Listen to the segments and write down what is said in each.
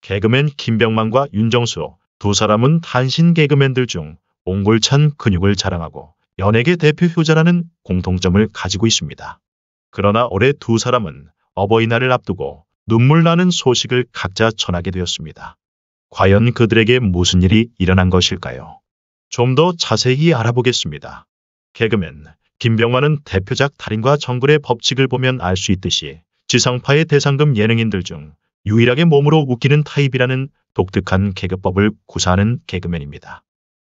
개그맨 김병만과 윤정수 두 사람은 한신 개그맨들 중 옹골찬 근육을 자랑하고 연예계 대표 효자라는 공통점을 가지고 있습니다. 그러나 올해 두 사람은 어버이날을 앞두고 눈물 나는 소식을 각자 전하게 되었습니다. 과연 그들에게 무슨 일이 일어난 것일까요? 좀 더 자세히 알아보겠습니다. 개그맨 김병만은 대표작 달인과 정글의 법칙을 보면 알 수 있듯이 지상파의 대상금 예능인들 중 유일하게 몸으로 웃기는 타입이라는 독특한 개그법을 구사하는 개그맨입니다.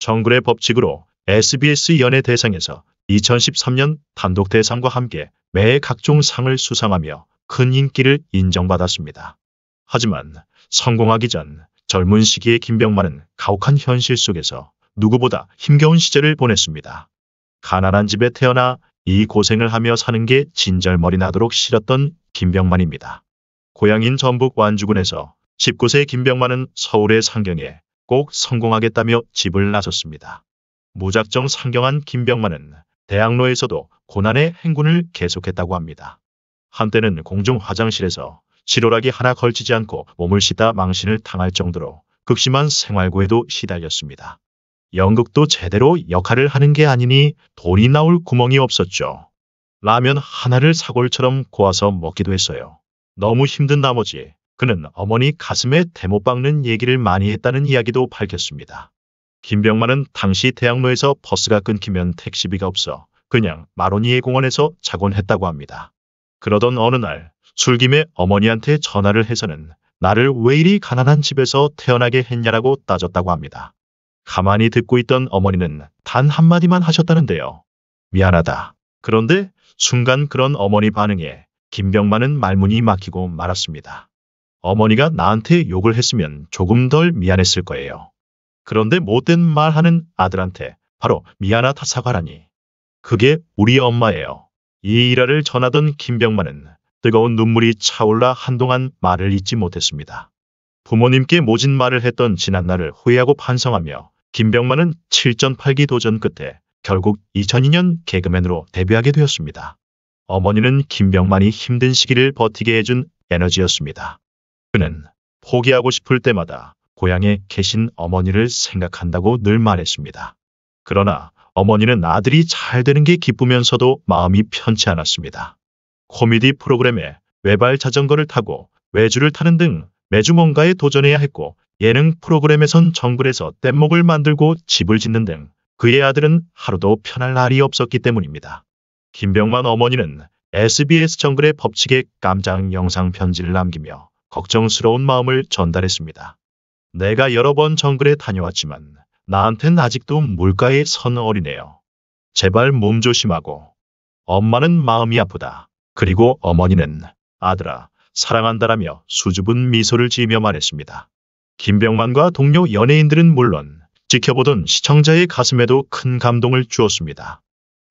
정글의 법칙으로 SBS 연예 대상에서 2013년 단독 대상과 함께 매해 각종 상을 수상하며 큰 인기를 인정받았습니다. 하지만 성공하기 전 젊은 시기의 김병만은 가혹한 현실 속에서 누구보다 힘겨운 시절을 보냈습니다. 가난한 집에 태어나 이 고생을 하며 사는 게 진절머리 나도록 싫었던 김병만입니다. 고향인 전북 완주군에서 19세 김병만은 서울의 상경에 꼭 성공하겠다며 집을 나섰습니다. 무작정 상경한 김병만은 대학로에서도 고난의 행군을 계속했다고 합니다. 한때는 공중 화장실에서 지로락이 하나 걸치지 않고 몸을 씻다 망신을 당할 정도로 극심한 생활고에도 시달렸습니다. 연극도 제대로 역할을 하는 게 아니니 돈이 나올 구멍이 없었죠. 라면 하나를 사골처럼 고아서 먹기도 했어요. 너무 힘든 나머지 그는 어머니 가슴에 대못 박는 얘기를 많이 했다는 이야기도 밝혔습니다. 김병만은 당시 대학로에서 버스가 끊기면 택시비가 없어 그냥 마로니에 공원에서 자곤 했다고 합니다. 그러던 어느 날 술김에 어머니한테 전화를 해서는 나를 왜 이리 가난한 집에서 태어나게 했냐라고 따졌다고 합니다. 가만히 듣고 있던 어머니는 단 한마디만 하셨다는데요. 미안하다. 그런데 순간 그런 어머니 반응에 김병만은 말문이 막히고 말았습니다. 어머니가 나한테 욕을 했으면 조금 덜 미안했을 거예요. 그런데 못된 말하는 아들한테 바로 미안하다 사과라니. 그게 우리 엄마예요. 이 일화를 전하던 김병만은 뜨거운 눈물이 차올라 한동안 말을 잊지 못했습니다. 부모님께 모진 말을 했던 지난날을 후회하고 반성하며 김병만은 7 8기 도전 끝에 결국 2002년 개그맨으로 데뷔하게 되었습니다. 어머니는 김병만이 힘든 시기를 버티게 해준 에너지였습니다. 그는 포기하고 싶을 때마다 고향에 계신 어머니를 생각한다고 늘 말했습니다. 그러나 어머니는 아들이 잘 되는 게 기쁘면서도 마음이 편치 않았습니다. 코미디 프로그램에 외발 자전거를 타고 외주를 타는 등 매주 뭔가에 도전해야 했고 예능 프로그램에선 정글에서 뗏목을 만들고 집을 짓는 등 그의 아들은 하루도 편할 날이 없었기 때문입니다. 김병만 어머니는 SBS 정글의 법칙에 깜짝 영상 편지를 남기며 걱정스러운 마음을 전달했습니다. 내가 여러 번 정글에 다녀왔지만 나한텐 아직도 물가에 선 어리네요. 제발 몸조심하고. 엄마는 마음이 아프다. 그리고 어머니는 아들아 사랑한다라며 수줍은 미소를 지으며 말했습니다. 김병만과 동료 연예인들은 물론 지켜보던 시청자의 가슴에도 큰 감동을 주었습니다.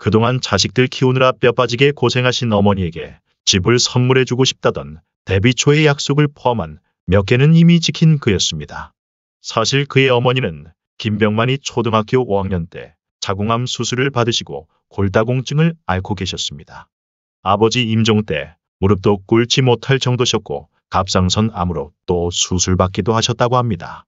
그동안 자식들 키우느라 뼈빠지게 고생하신 어머니에게 집을 선물해주고 싶다던 데뷔 초의 약속을 포함한 몇 개는 이미 지킨 그였습니다. 사실 그의 어머니는 김병만이 초등학교 5학년 때 자궁암 수술을 받으시고 골다공증을 앓고 계셨습니다. 아버지 임종 때 무릎도 꿇지 못할 정도셨고 갑상선 암으로 또 수술받기도 하셨다고 합니다.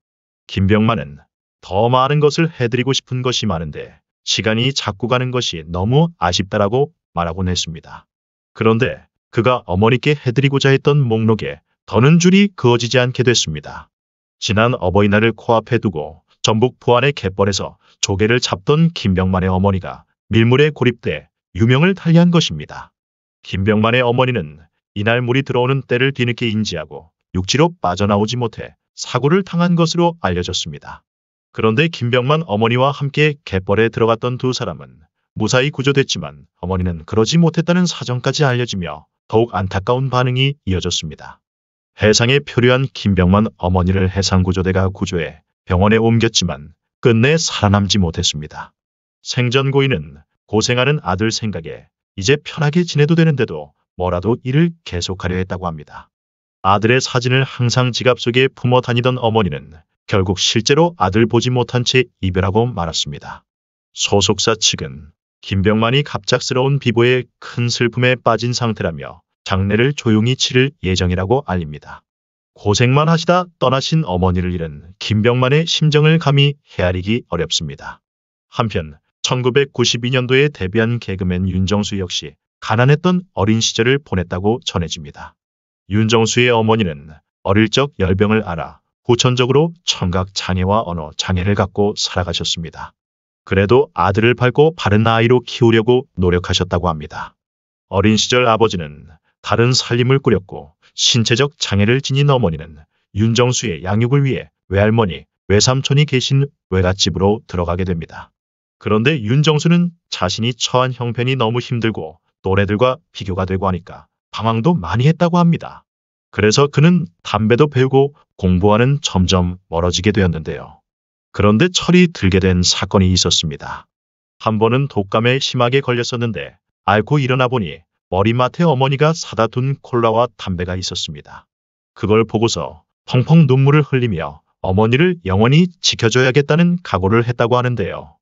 김병만은 더 많은 것을 해드리고 싶은 것이 많은데 시간이 자꾸 가는 것이 너무 아쉽다라고 말하곤 했습니다. 그런데 그가 어머니께 해드리고자 했던 목록에 더는 줄이 그어지지 않게 됐습니다. 지난 어버이날을 코앞에 두고 전북 부안의 갯벌에서 조개를 잡던 김병만의 어머니가 밀물에 고립돼 유명을 탈리한 것입니다. 김병만의 어머니는 이날 물이 들어오는 때를 뒤늦게 인지하고 육지로 빠져나오지 못해 사고를 당한 것으로 알려졌습니다. 그런데 김병만 어머니와 함께 갯벌에 들어갔던 두 사람은 무사히 구조됐지만 어머니는 그러지 못했다는 사정까지 알려지며 더욱 안타까운 반응이 이어졌습니다. 해상에 표류한 김병만 어머니를 해상구조대가 구조해 병원에 옮겼지만 끝내 살아남지 못했습니다. 생전 고인은 고생하는 아들 생각에 이제 편하게 지내도 되는데도 뭐라도 일을 계속하려 했다고 합니다. 아들의 사진을 항상 지갑 속에 품어 다니던 어머니는 결국 실제로 아들 보지 못한 채 이별하고 말았습니다. 소속사 측은 김병만이 갑작스러운 비보에 큰 슬픔에 빠진 상태라며 장례를 조용히 치를 예정이라고 알립니다. 고생만 하시다 떠나신 어머니를 잃은 김병만의 심정을 감히 헤아리기 어렵습니다. 한편 1992년도에 데뷔한 개그맨 윤정수 역시 가난했던 어린 시절을 보냈다고 전해집니다. 윤정수의 어머니는 어릴 적 열병을 알아 후천적으로 청각 장애와 언어 장애를 갖고 살아가셨습니다. 그래도 아들을 밟고 바른 아이로 키우려고 노력하셨다고 합니다. 어린 시절 아버지는 다른 살림을 꾸렸고 신체적 장애를 지닌 어머니는 윤정수의 양육을 위해 외할머니, 외삼촌이 계신 외갓집으로 들어가게 됩니다. 그런데 윤정수는 자신이 처한 형편이 너무 힘들고 또래들과 비교가 되고 하니까 방황도 많이 했다고 합니다. 그래서 그는 담배도 배우고 공부와는 점점 멀어지게 되었는데요. 그런데 철이 들게 된 사건이 있었습니다. 한 번은 독감에 심하게 걸렸었는데 앓고 일어나 보니 머리맡에 어머니가 사다 둔 콜라와 담배가 있었습니다. 그걸 보고서 펑펑 눈물을 흘리며 어머니를 영원히 지켜줘야겠다는 각오를 했다고 하는데요.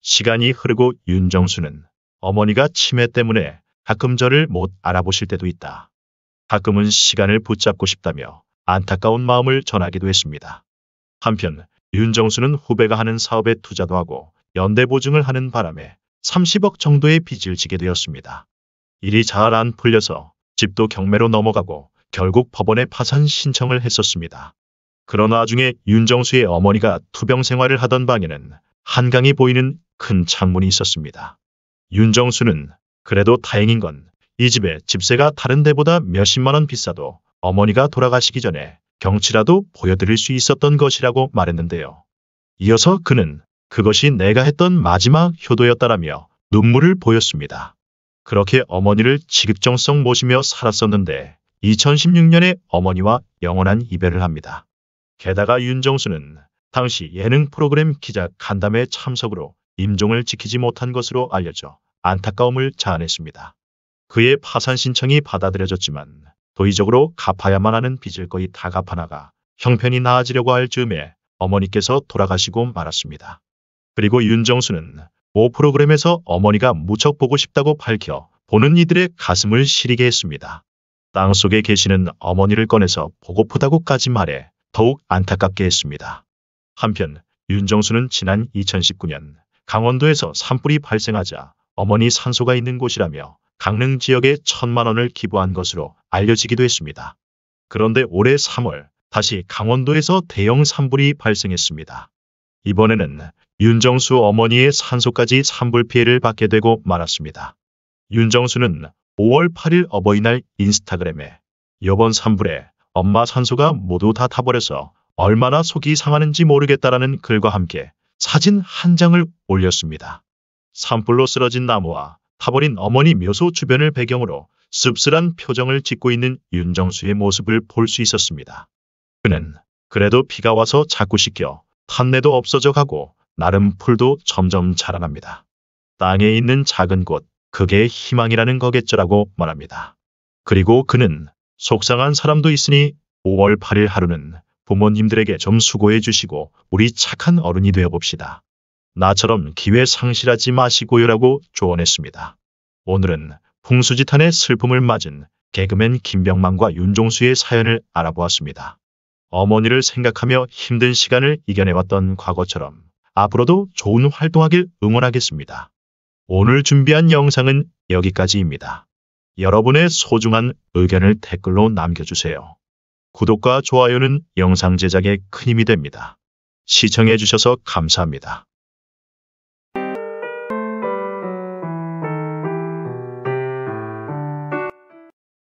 시간이 흐르고 윤정수는 어머니가 치매 때문에 가끔 저를 못 알아보실 때도 있다. 가끔은 시간을 붙잡고 싶다며 안타까운 마음을 전하기도 했습니다. 한편 윤정수는 후배가 하는 사업에 투자도 하고 연대보증을 하는 바람에 30억 정도의 빚을 지게 되었습니다. 일이 잘 안 풀려서 집도 경매로 넘어가고 결국 법원에 파산 신청을 했었습니다. 그런 와중에 윤정수의 어머니가 투병 생활을 하던 방에는 한강이 보이는 큰 창문이 있었습니다. 윤정수는 그래도 다행인 건 이집에 집세가 다른 데보다 몇십만 원 비싸도 어머니가 돌아가시기 전에 경치라도 보여드릴 수 있었던 것이라고 말했는데요. 이어서 그는 그것이 내가 했던 마지막 효도였다라며 눈물을 보였습니다. 그렇게 어머니를 지극정성 모시며 살았었는데 2016년에 어머니와 영원한 이별을 합니다. 게다가 윤정수는 당시 예능 프로그램 기자 간담회 참석으로 임종을 지키지 못한 것으로 알려져 안타까움을 자아냈습니다. 그의 파산 신청이 받아들여졌지만 도의적으로 갚아야만 하는 빚을 거의 다 갚아나가 형편이 나아지려고 할 즈음에 어머니께서 돌아가시고 말았습니다. 그리고 윤정수는 모 프로그램에서 어머니가 무척 보고 싶다고 밝혀 보는 이들의 가슴을 시리게 했습니다. 땅속에 계시는 어머니를 꺼내서 보고프다고까지 말해 더욱 안타깝게 했습니다. 한편 윤정수는 지난 2019년 강원도에서 산불이 발생하자 어머니 산소가 있는 곳이라며 강릉 지역에 천만 원을 기부한 것으로 알려지기도 했습니다. 그런데 올해 3월 다시 강원도에서 대형 산불이 발생했습니다. 이번에는 윤정수 어머니의 산소까지 산불 피해를 받게 되고 말았습니다. 윤정수는 5월 8일 어버이날 인스타그램에 여번 산불에 엄마 산소가 모두 다 타버려서 얼마나 속이 상하는지 모르겠다라는 글과 함께 사진 한 장을 올렸습니다. 산불로 쓰러진 나무와 타버린 어머니 묘소 주변을 배경으로 씁쓸한 표정을 짓고 있는 윤정수의 모습을 볼 수 있었습니다. 그는 그래도 비가 와서 자꾸 씻겨 탄내도 없어져 가고 나름 풀도 점점 자라납니다. 땅에 있는 작은 곳, 그게 희망이라는 거겠죠라고 말합니다. 그리고 그는 속상한 사람도 있으니 5월 8일 하루는 부모님들에게 좀 수고해 주시고 우리 착한 어른이 되어 봅시다. 나처럼 기회 상실하지 마시고요라고 조언했습니다. 오늘은 풍수지탄의 슬픔을 맞은 개그맨 김병만과 윤종수의 사연을 알아보았습니다. 어머니를 생각하며 힘든 시간을 이겨내왔던 과거처럼 앞으로도 좋은 활동하길 응원하겠습니다. 오늘 준비한 영상은 여기까지입니다. 여러분의 소중한 의견을 댓글로 남겨주세요. 구독과 좋아요는 영상 제작에 큰 힘이 됩니다. 시청해주셔서 감사합니다.